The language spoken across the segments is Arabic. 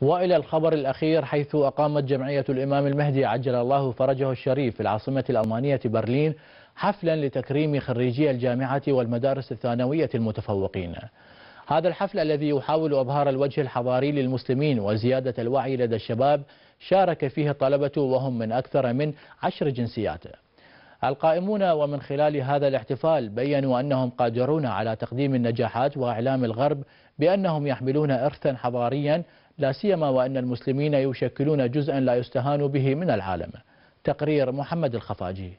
وإلى الخبر الأخير حيث أقامت جمعية الإمام المهدي عجل الله فرجه الشريف في العاصمة الألمانية برلين حفلا لتكريم خريجي الجامعة والمدارس الثانوية المتفوقين هذا الحفل الذي يحاول أبهار الوجه الحضاري للمسلمين وزيادة الوعي لدى الشباب شارك فيه الطلبة وهم من أكثر من عشر جنسيات القائمون ومن خلال هذا الاحتفال بيّنوا أنهم قادرون على تقديم النجاحات وإعلام الغرب بأنهم يحملون إرثا حضاريا لا سيما وأن المسلمين يشكلون جزءا لا يستهان به من العالم تقرير محمد الخفاجي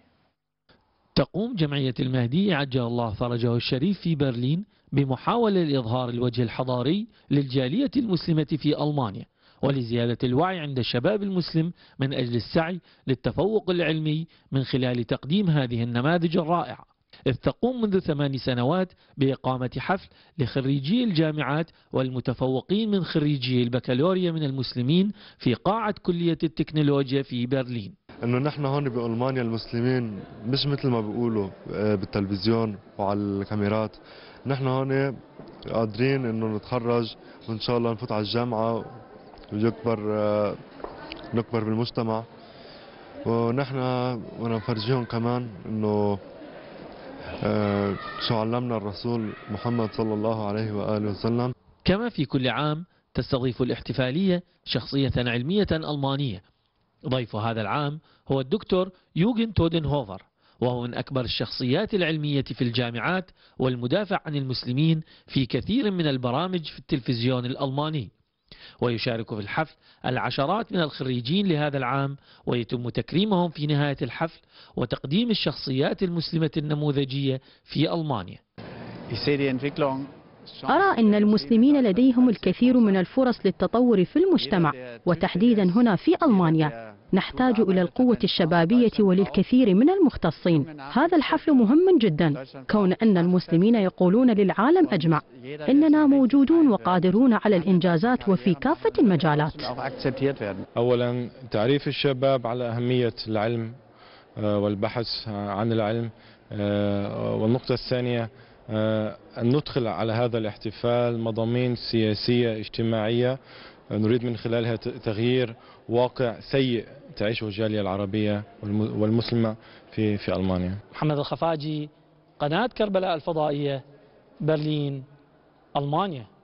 تقوم جمعية المهدي عجل الله فرجه الشريف في برلين بمحاولة لإظهار الوجه الحضاري للجالية المسلمة في ألمانيا ولزيادة الوعي عند الشباب المسلم من أجل السعي للتفوق العلمي من خلال تقديم هذه النماذج الرائعة إذ تقوم منذ ثمان سنوات بإقامة حفل لخريجي الجامعات والمتفوقين من خريجي البكالوريا من المسلمين في قاعة كلية التكنولوجيا في برلين انه نحن هون بالمانيا المسلمين مش مثل ما بيقولوا آه، بالتلفزيون وعلى الكاميرات نحن هون قادرين انه نتخرج وان شاء الله نفوت على الجامعه ويكبر آه، نكبر بالمجتمع ونحن وانا كمان انه شو علمنا الرسول محمد صلى الله عليه وآله وسلم كما في كل عام تستضيف الاحتفالية شخصية علمية ألمانية ضيف هذا العام هو الدكتور يوجن تودنهوفر وهو من أكبر الشخصيات العلمية في الجامعات والمدافع عن المسلمين في كثير من البرامج في التلفزيون الألماني ويشارك في الحفل العشرات من الخريجين لهذا العام ويتم تكريمهم في نهاية الحفل وتقديم الشخصيات المسلمة النموذجية في ألمانيا أرى أن المسلمين لديهم الكثير من الفرص للتطور في المجتمع وتحديدا هنا في ألمانيا نحتاج إلى القوة الشبابية وللكثير من المختصين هذا الحفل مهم جدا كون أن المسلمين يقولون للعالم أجمع إننا موجودون وقادرون على الإنجازات وفي كافة المجالات أولا تعريف الشباب على أهمية العلم آه، والبحث آه، عن العلم آه، والنقطة الثانية أن ندخل على هذا الاحتفال مضامين سياسية اجتماعية نريد من خلالها تغيير واقع سيء تعيشه الجالية العربية والمسلمة في في ألمانيا محمد الخفاجي قناة كربلاء الفضائية برلين ألمانيا